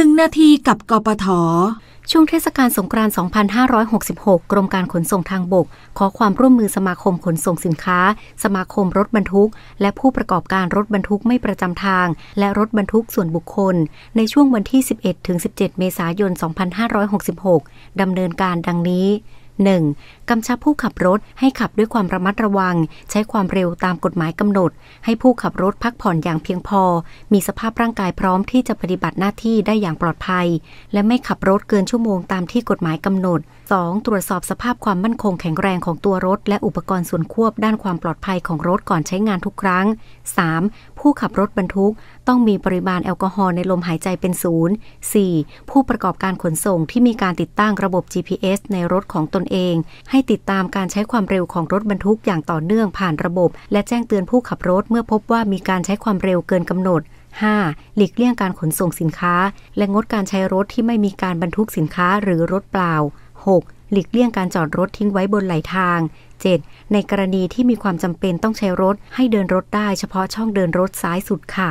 หนึ่งนาทีกับกปท ช่วงเทศกาลสงกรานต์2566 กรมการขนส่งทางบก ขอความร่วมมือสมาคมขนส่งสินค้า สมาคมรถบรรทุก และผู้ประกอบการรถบรรทุกไม่ประจำทาง และรถบรรทุกส่วนบุคคล ในช่วงวันที่ 11 ถึง 17 เมษายน 2566ดำเนินการดังนี้ 1. กำชับผู้ขับรถให้ขับด้วยความระมัดระวัง ใช้ความเร็วตามกฎหมายกำหนด ให้ผู้ขับรถพักผ่อนอย่างเพียงพอ มีสภาพร่างกายพร้อมที่จะปฏิบัติหน้าที่ได้อย่างปลอดภัย และไม่ขับรถเกินชั่วโมงตามที่กฎหมายกำหนด 2. ตรวจสอบสภาพความมั่นคงแข็งแรงของตัวรถ และอุปกรณ์ส่วนควบด้านความปลอดภัยของรถก่อนใช้งานทุกครั้ง 3. ผู้ขับรถบรรทุก ต้องมีปริมาณแอลกอฮอล์ในลมหายใจเป็นศูนย์ 4. ผู้ประกอบการขนส่งที่มีการติดตั้งระบบ GPS ในรถของตนเอง ให้ติดตามการใช้ความเร็วของรถบรรทุกอย่างต่อเนื่องผ่านระบบ และแจ้งเตือนผู้ขับรถ เมื่อพบว่ามีการใช้ความเร็วเกินกำหนด 5. หลีกเลี่ยงการขนส่งสินค้า และงดการใช้รถที่ไม่มีการบรรทุกสินค้าหรือรถเปล่า 6. หลีกเลี่ยงการจอดรถทิ้งไว้บนไหลทาง 7. ในกรณีที่มีความจำเป็นต้องใช้รถให้เดินรถได้ เฉพาะช่องเดินรถซ้ายสุดค่ะ